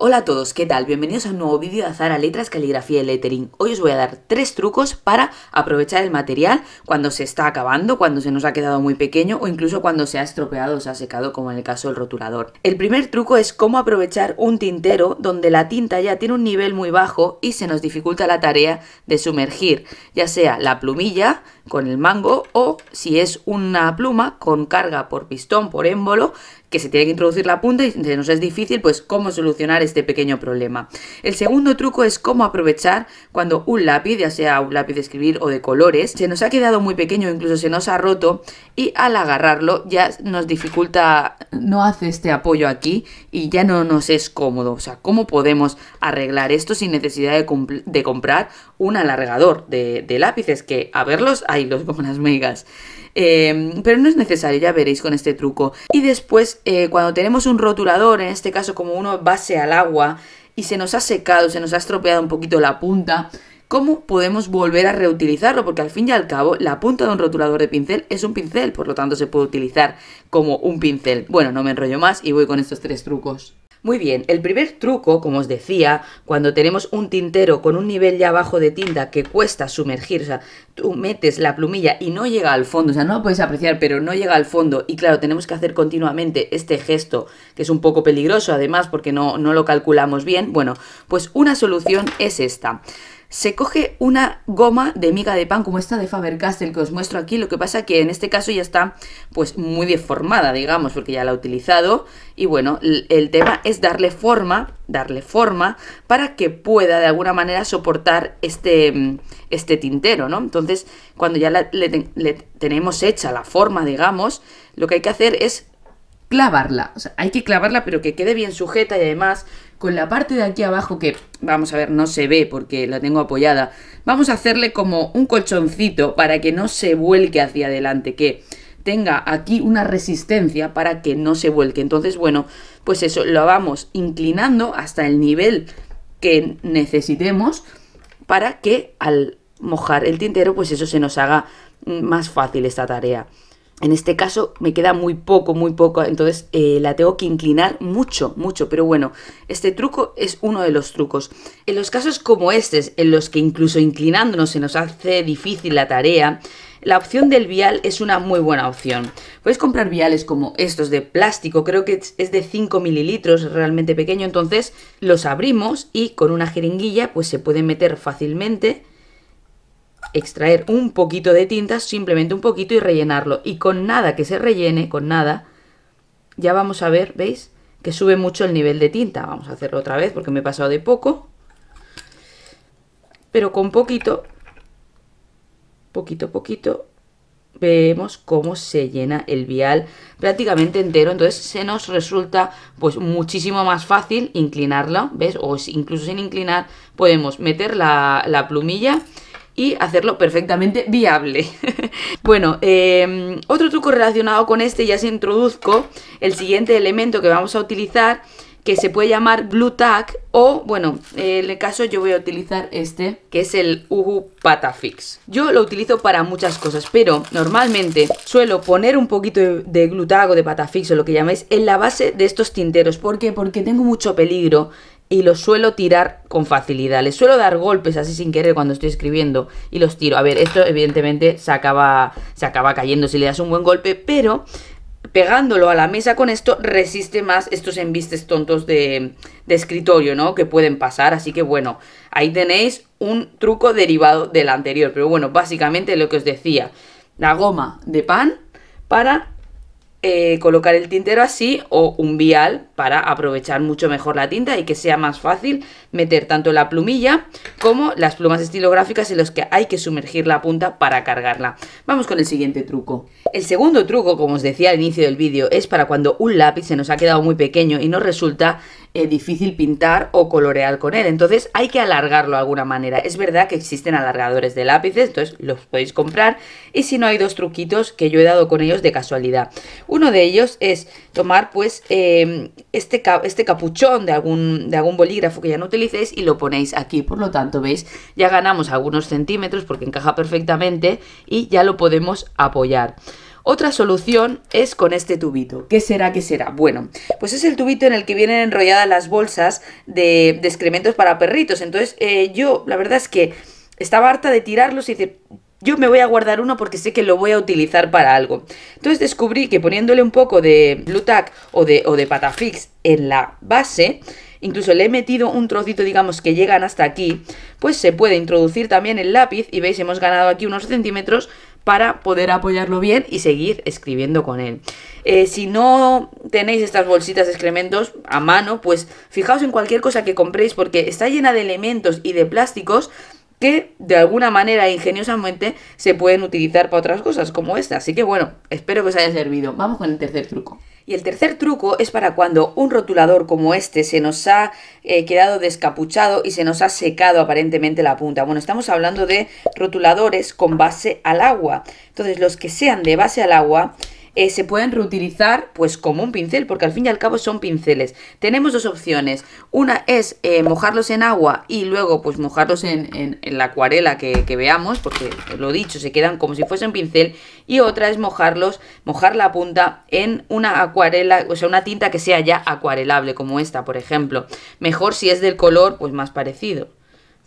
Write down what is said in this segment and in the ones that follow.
Hola a todos, ¿qué tal? Bienvenidos a un nuevo vídeo de Azara Letras, Caligrafía y Lettering. Hoy os voy a dar tres trucos para aprovechar el material cuando se está acabando, cuando se nos ha quedado muy pequeño o incluso cuando se ha estropeado o se ha secado, como en el caso del rotulador. El primer truco es cómo aprovechar un tintero donde la tinta ya tiene un nivel muy bajo y se nos dificulta la tarea de sumergir, ya sea la plumilla con el mango o si es una pluma con carga por pistón, por émbolo, que se tiene que introducir la punta y se nos es difícil, pues cómo solucionar este pequeño problema. El segundo truco es cómo aprovechar cuando un lápiz, ya sea un lápiz de escribir o de colores, se nos ha quedado muy pequeño, incluso se nos ha roto y al agarrarlo ya nos dificulta, no hace este apoyo aquí y ya no nos es cómodo. O sea, ¿cómo podemos arreglar esto sin necesidad de, comprar un alargador de, lápices? Que a verlos, hay los con las megas. Em, pero no es necesario, ya veréis con este truco. Y después, eh, cuando tenemos un rotulador, en este caso como uno base al agua, y se nos ha secado, se nos ha estropeado un poquito la punta, ¿cómo podemos volver a reutilizarlo? Porque al fin y al cabo, la punta de un rotulador de pincel es un pincel, por lo tanto se puede utilizar como un pincel. Bueno, no me enrollo más y voy con estos tres trucos. Muy bien, el primer truco, como os decía, cuando tenemos un tintero con un nivel ya bajo de tinta que cuesta sumergir, o sea, tú metes la plumilla y no llega al fondo, o sea, no lo podéis apreciar, pero no llega al fondo y claro, tenemos que hacer continuamente este gesto, que es un poco peligroso además porque no, no lo calculamos bien, bueno, pues una solución es esta se coge una goma de miga de pan como esta de Faber-Castell que os muestro aquí, lo que pasa que en este caso ya está pues muy deformada, digamos, porque ya la he utilizado y bueno, el tema es darle forma, darle forma para que pueda de alguna manera soportar este, mm, este tintero, ¿no? Entonces, cuando ya le tenemos hecha la forma, digamos, lo que hay que hacer es clavarla. hay que clavarla, pero que quede bien sujeta y además con la parte de aquí abajo que, vamos a ver, no se ve porque la tengo apoyada, vamos a hacerle como un colchoncito para que no se vuelque hacia adelante, que tenga aquí una resistencia para que no se vuelque. Entonces, bueno, pues eso, lo vamos inclinando hasta el nivel que necesitemos para que al mojar el tintero, pues eso se nos haga más fácil esta tarea. En este caso me queda muy poco, muy poco, entonces eh, la tengo que inclinar mucho, mucho, pero bueno, este truco es uno de los trucos. En los casos como este, en los que incluso inclinándonos se nos hace difícil la tarea, la opción del vial es una muy buena opción. Podéis comprar viales como estos de plástico, creo que es de 5 mililitros, realmente pequeño, entonces los abrimos y con una jeringuilla pues se puede meter fácilmente extraer un poquito de tinta, simplemente un poquito y rellenarlo. Y con nada que se rellene, con nada, ya vamos a ver, ¿veis? Que sube mucho el nivel de tinta. Vamos a hacerlo otra vez porque me he pasado de poco. Pero con poquito, poquito a poquito, vemos cómo se llena el vial prácticamente entero. Entonces se nos resulta pues muchísimo más fácil inclinarlo, ¿ves? O incluso sin inclinar podemos meter la, la plumilla y hacerlo perfectamente viable. bueno, em, otro truco relacionado con este, ya se introduzco el siguiente elemento que vamos a utilizar, que se puede llamar blue o, bueno, en el caso yo voy a utilizar este, que es el Uhu Patafix. Yo lo utilizo para muchas cosas, pero normalmente suelo poner un poquito de, glutag o de patafix o lo que llaméis en la base de estos tinteros. ¿Por qué? Porque tengo mucho peligro y los suelo tirar con facilidad. Les suelo dar golpes así sin querer cuando estoy escribiendo y los tiro. A ver, esto evidentemente se acaba, se acaba cayendo si le das un buen golpe, pero pegándolo a la mesa con esto resiste más estos embistes tontos de, de escritorio, ¿no? Que pueden pasar, así que bueno, ahí tenéis un truco derivado del anterior. Pero bueno, básicamente lo que os decía, la goma de pan para eh, colocar el tintero así o un vial para aprovechar mucho mejor la tinta y que sea más fácil meter tanto la plumilla como las plumas estilográficas en los que hay que sumergir la punta para cargarla. Vamos con el siguiente truco. El segundo truco, como os decía al inicio del vídeo, es para cuando un lápiz se nos ha quedado muy pequeño y nos resulta eh, difícil pintar o colorear con él. Entonces hay que alargarlo de alguna manera. Es verdad que existen alargadores de lápices, entonces los podéis comprar. Y si no, hay dos truquitos que yo he dado con ellos de casualidad. Uno de ellos es tomar pues em, este, este capuchón de algún, de algún bolígrafo que ya no utilicéis y lo ponéis aquí. Por lo tanto, veis, ya ganamos algunos centímetros porque encaja perfectamente y ya lo podemos apoyar. Otra solución es con este tubito. ¿Qué será? ¿Qué será? Bueno, pues es el tubito en el que vienen enrolladas las bolsas de, excrementos para perritos. Entonces eh, yo, la verdad es que estaba harta de tirarlos y decir, yo me voy a guardar uno porque sé que lo voy a utilizar para algo. Entonces descubrí que poniéndole un poco de Lutac o de, o de Patafix en la base, incluso le he metido un trocito, digamos, que llegan hasta aquí, pues se puede introducir también el lápiz y veis, hemos ganado aquí unos centímetros para poder apoyarlo bien y seguir escribiendo con él. Eh, si no tenéis estas bolsitas de excrementos a mano, pues fijaos en cualquier cosa que compréis porque está llena de elementos y de plásticos que de alguna manera ingeniosamente se pueden utilizar para otras cosas como esta. Así que bueno, espero que os haya servido. Vamos con el tercer truco. Y el tercer truco es para cuando un rotulador como este se nos ha eh, quedado descapuchado y se nos ha secado aparentemente la punta. Bueno, estamos hablando de rotuladores con base al agua. Entonces los que sean de base al agua eh, se pueden reutilizar pues como un pincel, porque al fin y al cabo son pinceles. Tenemos dos opciones, una es eh, mojarlos en agua y luego pues mojarlos en, la acuarela que, veamos, porque lo dicho, se quedan como si fuese un pincel, y otra es mojarlos, mojar la punta en una acuarela, o sea, una tinta que sea ya acuarelable, como esta, por ejemplo. Mejor si es del color, pues más parecido.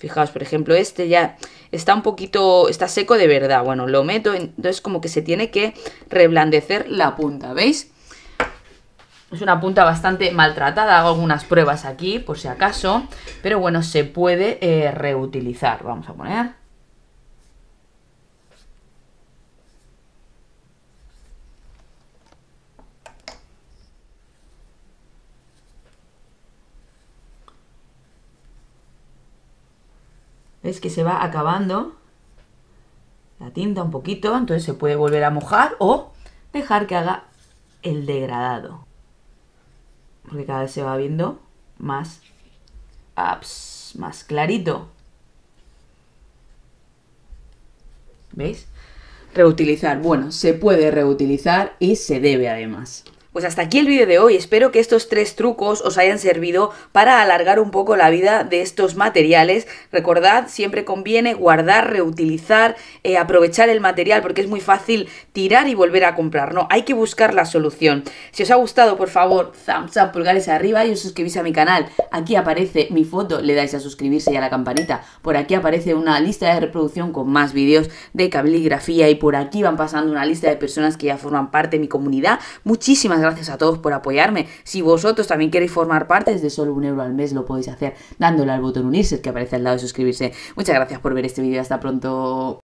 Fijaos, por ejemplo, este ya está un poquito, está seco de verdad. Bueno, lo meto, entonces como que se tiene que reblandecer la punta, ¿veis? Es una punta bastante maltratada, hago algunas pruebas aquí por si acaso, pero bueno, se puede eh, reutilizar. Vamos a poner Es que se va acabando? La tinta un poquito, entonces se puede volver a mojar o dejar que haga el degradado. Porque cada vez se va viendo más, más clarito. ¿Veis? Reutilizar. Bueno, se puede reutilizar y se debe además. Pues hasta aquí el vídeo de hoy, espero que estos tres trucos os hayan servido para alargar un poco la vida de estos materiales. Recordad, siempre conviene guardar, reutilizar, eh, aprovechar el material porque es muy fácil tirar y volver a comprar, ¿no? Hay que buscar la solución. Si os ha gustado, por favor, thumbs up, pulgares arriba y os suscribís a mi canal. Aquí aparece mi foto, le dais a suscribirse y a la campanita. Por aquí aparece una lista de reproducción con más vídeos de caligrafía y por aquí van pasando una lista de personas que ya forman parte de mi comunidad. Muchísimas gracias a todos por apoyarme. Si vosotros también queréis formar parte, desde solo un euro al mes lo podéis hacer dándole al botón unirse, que aparece al lado de suscribirse. Muchas gracias por ver este vídeo. Hasta pronto.